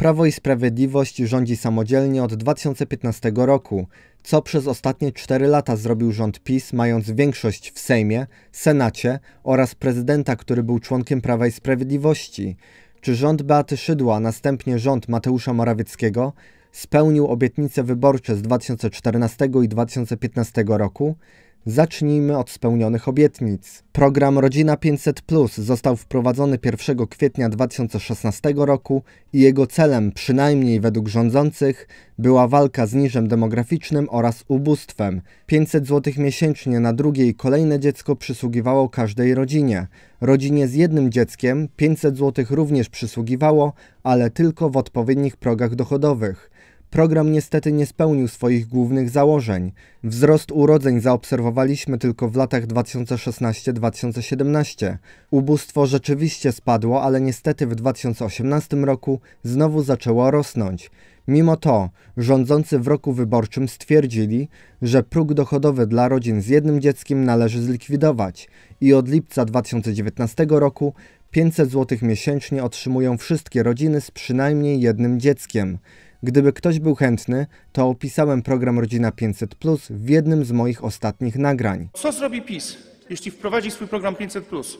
Prawo i Sprawiedliwość rządzi samodzielnie od 2015 roku, co przez ostatnie 4 lata zrobił rząd PiS, mając większość w Sejmie, Senacie oraz prezydenta, który był członkiem Prawa i Sprawiedliwości. Czy rząd Beaty Szydła, a następnie rząd Mateusza Morawieckiego spełnił obietnice wyborcze z 2014 i 2015 roku? Zacznijmy od spełnionych obietnic. Program Rodzina 500 Plus został wprowadzony 1 kwietnia 2016 roku i jego celem, przynajmniej według rządzących, była walka z niżem demograficznym oraz ubóstwem. 500 zł miesięcznie na drugie i kolejne dziecko przysługiwało każdej rodzinie. Rodzinie z jednym dzieckiem 500 zł również przysługiwało, ale tylko w odpowiednich progach dochodowych. Program niestety nie spełnił swoich głównych założeń. Wzrost urodzeń zaobserwowaliśmy tylko w latach 2016-2017. Ubóstwo rzeczywiście spadło, ale niestety w 2018 roku znowu zaczęło rosnąć. Mimo to rządzący w roku wyborczym stwierdzili, że próg dochodowy dla rodzin z jednym dzieckiem należy zlikwidować i od lipca 2019 roku 500 zł miesięcznie otrzymują wszystkie rodziny z przynajmniej jednym dzieckiem. Gdyby ktoś był chętny, to opisałem program Rodzina 500 Plus w jednym z moich ostatnich nagrań. Co zrobi PiS, jeśli wprowadzi swój program 500 Plus?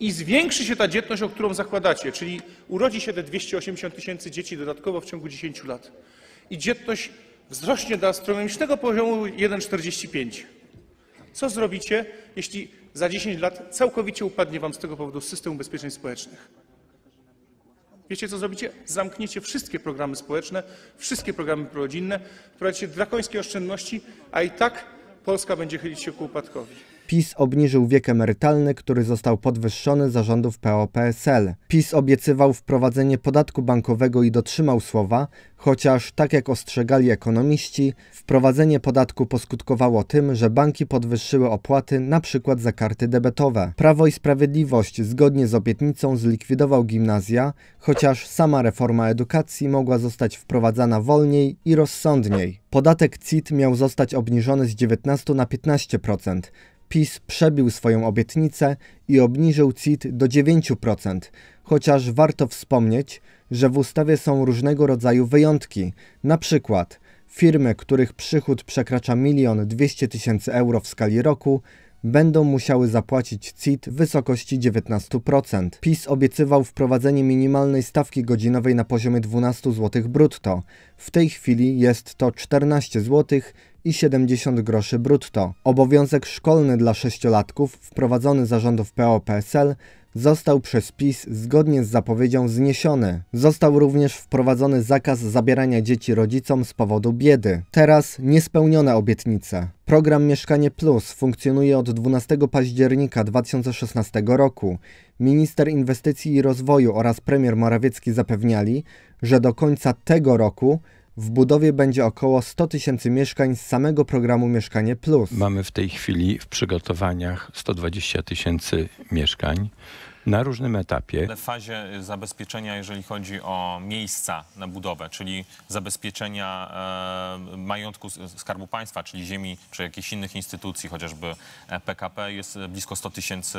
I zwiększy się ta dzietność, o którą zakładacie, czyli urodzi się te 280 tysięcy dzieci dodatkowo w ciągu 10 lat. I dzietność wzrośnie do astronomicznego poziomu 1,45. Co zrobicie, jeśli za 10 lat całkowicie upadnie Wam z tego powodu system ubezpieczeń społecznych? Wiecie, co zrobicie? Zamkniecie wszystkie programy społeczne, wszystkie programy prorodzinne, wprowadzicie drakońskie oszczędności, a i tak Polska będzie chylić się ku upadkowi. PiS obniżył wiek emerytalny, który został podwyższony za rządów PO-PSL. PiS obiecywał wprowadzenie podatku bankowego i dotrzymał słowa, chociaż, tak jak ostrzegali ekonomiści, wprowadzenie podatku poskutkowało tym, że banki podwyższyły opłaty np. za karty debetowe. Prawo i Sprawiedliwość zgodnie z obietnicą zlikwidował gimnazja, chociaż sama reforma edukacji mogła zostać wprowadzana wolniej i rozsądniej. Podatek CIT miał zostać obniżony z 19 na 15%. PiS przebił swoją obietnicę i obniżył CIT do 9%, chociaż warto wspomnieć, że w ustawie są różnego rodzaju wyjątki, na przykład firmy, których przychód przekracza 1 200 tysięcy euro w skali roku, będą musiały zapłacić CIT w wysokości 19%. PiS obiecywał wprowadzenie minimalnej stawki godzinowej na poziomie 12 zł brutto. W tej chwili jest to 14 zł i 70 groszy brutto. Obowiązek szkolny dla sześciolatków wprowadzony za rządów PO-PSL został przez PiS zgodnie z zapowiedzią zniesiony. Został również wprowadzony zakaz zabierania dzieci rodzicom z powodu biedy. Teraz niespełnione obietnice. Program Mieszkanie Plus funkcjonuje od 12 października 2016 roku. Minister Inwestycji i Rozwoju oraz premier Morawiecki zapewniali, że do końca tego roku w budowie będzie około 100 tysięcy mieszkań z samego programu Mieszkanie Plus. Mamy w tej chwili w przygotowaniach 120 tysięcy mieszkań na różnym etapie. Ale w fazie y, zabezpieczenia, jeżeli chodzi o miejsca na budowę, czyli zabezpieczenia e, majątku Skarbu Państwa, czyli ziemi czy jakichś innych instytucji, chociażby PKP, e, jest e, blisko 100 tysięcy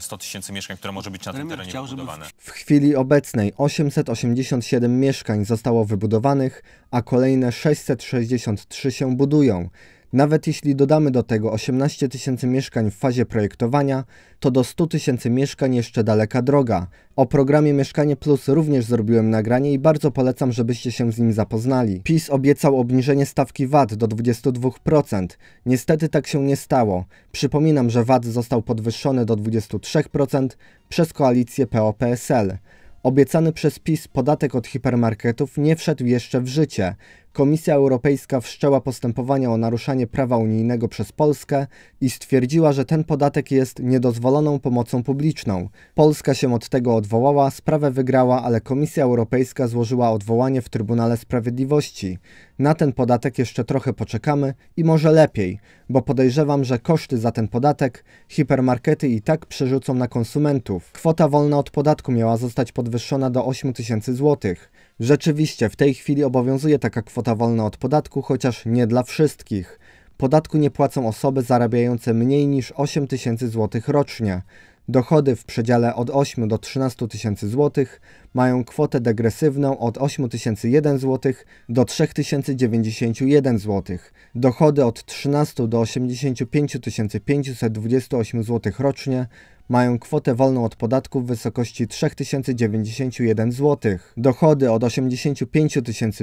100 tysięcy mieszkań, które może być na tym terenie wybudowane. W chwili obecnej 887 mieszkań zostało wybudowanych, a kolejne 663 się budują. Nawet jeśli dodamy do tego 18 tysięcy mieszkań w fazie projektowania, to do 100 tysięcy mieszkań jeszcze daleka droga. O programie Mieszkanie Plus również zrobiłem nagranie i bardzo polecam, żebyście się z nim zapoznali. PiS obiecał obniżenie stawki VAT do 22%. Niestety tak się nie stało. Przypominam, że VAT został podwyższony do 23% przez koalicję PO-PSL. Obiecany przez PiS podatek od hipermarketów nie wszedł jeszcze w życie. Komisja Europejska wszczęła postępowanie o naruszanie prawa unijnego przez Polskę i stwierdziła, że ten podatek jest niedozwoloną pomocą publiczną. Polska się od tego odwołała, sprawę wygrała, ale Komisja Europejska złożyła odwołanie w Trybunale Sprawiedliwości. Na ten podatek jeszcze trochę poczekamy i może lepiej, bo podejrzewam, że koszty za ten podatek hipermarkety i tak przerzucą na konsumentów. Kwota wolna od podatku miała zostać podwyższona do 8 tysięcy złotych. Rzeczywiście, w tej chwili obowiązuje taka kwota wolna od podatku, chociaż nie dla wszystkich. Podatku nie płacą osoby zarabiające mniej niż 8 tysięcy złotych rocznie. Dochody w przedziale od 8 do 13 tysięcy złotych mają kwotę degresywną od 8001 zł do 3091 zł. Dochody od 13 do 85 528 zł rocznie mają kwotę wolną od podatku w wysokości 3091 zł. Dochody od 85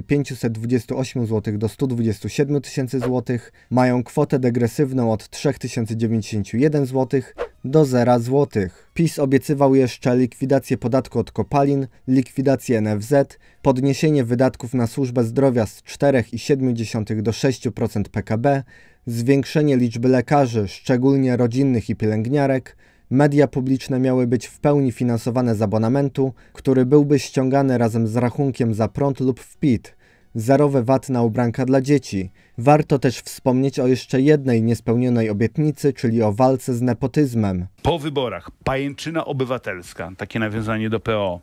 528 zł do 127 000 zł mają kwotę degresywną od 3091 zł do 0 zł. PiS obiecywał jeszcze likwidację podatku od kopalin, likwidację NFZ, podniesienie wydatków na służbę zdrowia z 4,7 do 6% PKB, zwiększenie liczby lekarzy, szczególnie rodzinnych i pielęgniarek, media publiczne miały być w pełni finansowane z abonamentu, który byłby ściągany razem z rachunkiem za prąd lub w PIT – zerowy VAT na ubranka dla dzieci. Warto też wspomnieć o jeszcze jednej niespełnionej obietnicy, czyli o walce z nepotyzmem. Po wyborach pajęczyna obywatelska, takie nawiązanie do PO,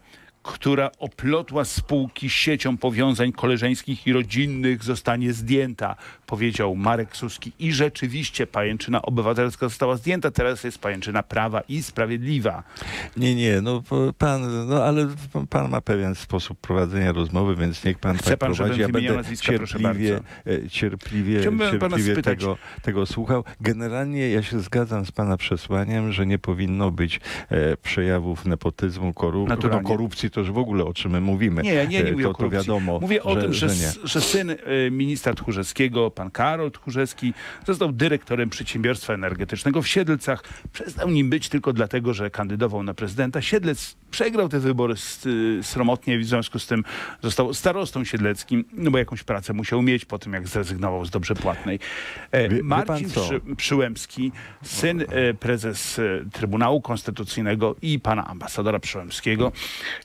która oplotła spółki siecią powiązań koleżeńskich i rodzinnych, zostanie zdjęta, powiedział Marek Suski. I rzeczywiście pajęczyna obywatelska została zdjęta, teraz jest pajęczyna prawa i sprawiedliwa. Nie, nie, no pan, no ale pan ma pewien sposób prowadzenia rozmowy, więc niech pan Chce tak pan, prowadzi. Ja będę nazwiska, cierpliwie, e, cierpliwie, cierpliwie tego, tego słuchał. Generalnie ja się zgadzam z pana przesłaniem, że nie powinno być e, przejawów nepotyzmu, koru no, korupcji. To to już w ogóle o czym my mówimy. Nie, nie, nie e, mówię to, o korupcji. wiadomo, mówię o że, tym, że, że, że, syn e, ministra Tchórzewskiego, pan Karol Tchórzewski, został dyrektorem przedsiębiorstwa energetycznego w Siedlcach. Przestał nim być tylko dlatego, że kandydował na prezydenta. Siedlec przegrał te wybory y, sromotnie, w związku z tym został starostą siedleckim, no bo jakąś pracę musiał mieć po tym, jak zrezygnował z dobrze płatnej. E, wie, Marcin wie Przy, Przyłębski, syn e, prezes e, Trybunału Konstytucyjnego i pana ambasadora Przyłębskiego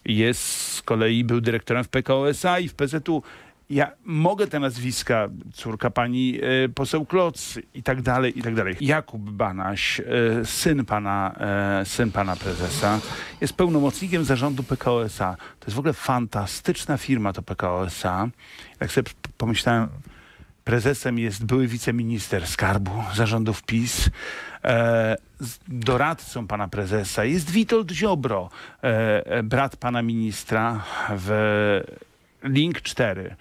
jest z kolei był dyrektorem w PKO i w PZU ja mogę te nazwiska, córka pani e, poseł Kloc i tak dalej, i tak dalej. Jakub Banaś, e, syn pana, e, syn pana prezesa, jest pełnomocnikiem zarządu PKO S.A. To jest w ogóle fantastyczna firma to PKO S.A. Jak sobie pomyślałem, prezesem jest były wiceminister skarbu zarządów PiS, doradcą pana prezesa jest Witold Ziobro, brat pana ministra w Link 4.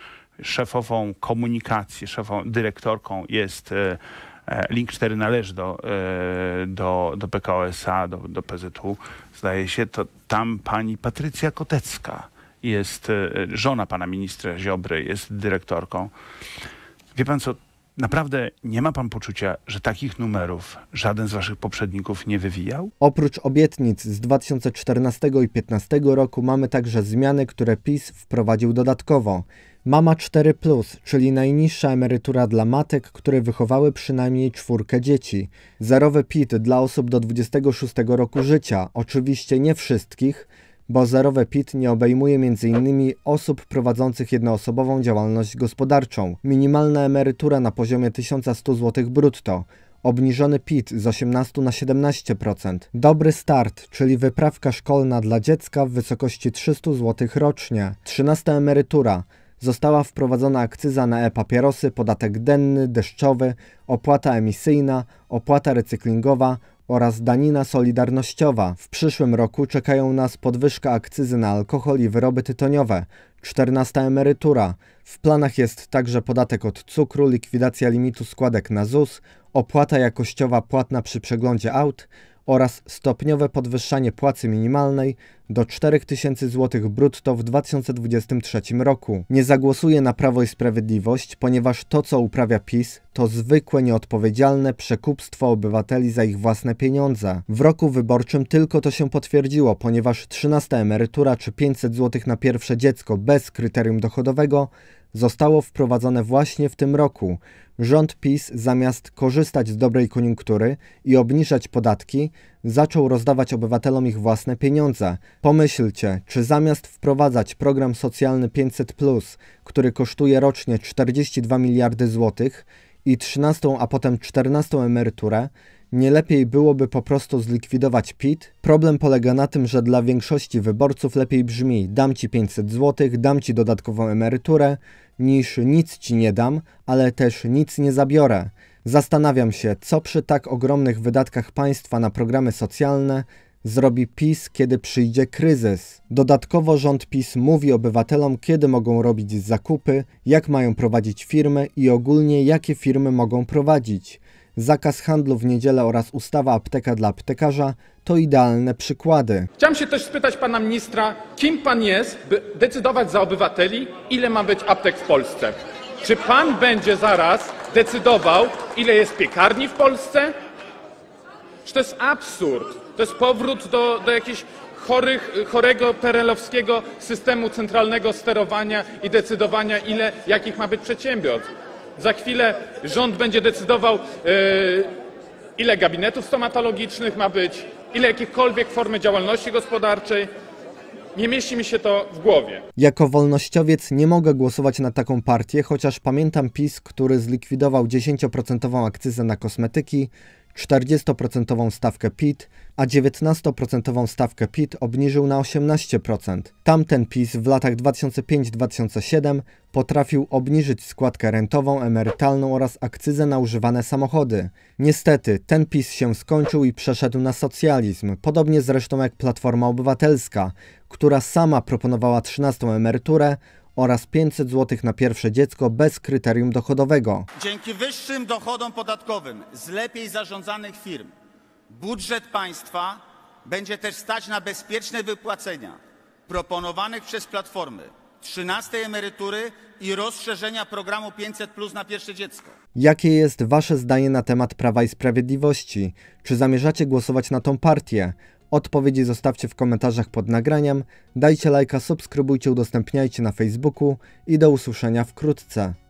Szefową komunikacji, szefą, dyrektorką jest e, e, Link 4 należy do, e, do, do PKOSA, do, do PZU, zdaje się, to tam pani Patrycja Kotecka jest, żona pana ministra Ziobry jest dyrektorką. Wie pan co, Naprawdę nie ma pan poczucia, że takich numerów żaden z waszych poprzedników nie wywijał? Oprócz obietnic z 2014 i 2015 roku mamy także zmiany, które PiS wprowadził dodatkowo. Mama 4, czyli najniższa emerytura dla matek, które wychowały przynajmniej czwórkę dzieci. Zerowy PIT dla osób do 26 roku życia, oczywiście nie wszystkich bo zerowe PIT nie obejmuje m.in. osób prowadzących jednoosobową działalność gospodarczą, minimalna emerytura na poziomie 1100 zł brutto, obniżony PIT z 18 na 17%, dobry start, czyli wyprawka szkolna dla dziecka w wysokości 300 zł rocznie, 13 emerytura, została wprowadzona akcyza na e-papierosy, podatek denny, deszczowy, opłata emisyjna, opłata recyklingowa, oraz danina solidarnościowa. W przyszłym roku czekają nas podwyżka akcyzy na alkohol i wyroby tytoniowe, 14 emerytura. W planach jest także podatek od cukru, likwidacja limitu składek na ZUS, opłata jakościowa płatna przy przeglądzie aut, oraz stopniowe podwyższanie płacy minimalnej do 4000 zł brutto w 2023 roku. Nie zagłosuje na Prawo i Sprawiedliwość, ponieważ to, co uprawia PiS, to zwykłe nieodpowiedzialne przekupstwo obywateli za ich własne pieniądze. W roku wyborczym tylko to się potwierdziło, ponieważ 13 emerytura czy 500 zł na pierwsze dziecko bez kryterium dochodowego zostało wprowadzone właśnie w tym roku. Rząd PiS zamiast korzystać z dobrej koniunktury i obniżać podatki, zaczął rozdawać obywatelom ich własne pieniądze. Pomyślcie, czy zamiast wprowadzać program socjalny 500+, który kosztuje rocznie 42 miliardy złotych i 13, a potem 14 emeryturę, nie lepiej byłoby po prostu zlikwidować PIT? Problem polega na tym, że dla większości wyborców lepiej brzmi dam ci 500 zł, dam ci dodatkową emeryturę, niż nic ci nie dam, ale też nic nie zabiorę. Zastanawiam się, co przy tak ogromnych wydatkach państwa na programy socjalne zrobi PiS, kiedy przyjdzie kryzys. Dodatkowo rząd PiS mówi obywatelom, kiedy mogą robić zakupy, jak mają prowadzić firmy i ogólnie jakie firmy mogą prowadzić zakaz handlu w niedzielę oraz ustawa apteka dla aptekarza to idealne przykłady. Chciałem się też spytać pana ministra, kim pan jest, by decydować za obywateli, ile ma być aptek w Polsce. Czy pan będzie zaraz decydował, ile jest piekarni w Polsce? Czy to jest absurd? To jest powrót do, do jakiejś chorych, chorego perelowskiego systemu centralnego sterowania i decydowania, ile jakich ma być przedsiębiorstw. Za chwilę rząd będzie decydował, e, ile gabinetów stomatologicznych ma być, ile jakichkolwiek formy działalności gospodarczej. Nie mieści mi się to w głowie. Jako wolnościowiec nie mogę głosować na taką partię, chociaż pamiętam PiS, który zlikwidował 10% akcyzę na kosmetyki, 40% stawkę PIT, a 19% stawkę PIT obniżył na 18%. Tamten PiS w latach 2005-2007 potrafił obniżyć składkę rentową, emerytalną oraz akcyzę na używane samochody. Niestety, ten PiS się skończył i przeszedł na socjalizm, podobnie zresztą jak Platforma Obywatelska, która sama proponowała 13 emeryturę, oraz 500 zł na pierwsze dziecko bez kryterium dochodowego. Dzięki wyższym dochodom podatkowym z lepiej zarządzanych firm budżet państwa będzie też stać na bezpieczne wypłacenia proponowanych przez Platformy 13 emerytury i rozszerzenia programu 500 plus na pierwsze dziecko. Jakie jest Wasze zdanie na temat Prawa i Sprawiedliwości? Czy zamierzacie głosować na tą partię? Odpowiedzi zostawcie w komentarzach pod nagraniem, dajcie lajka, subskrybujcie, udostępniajcie na Facebooku i do usłyszenia wkrótce.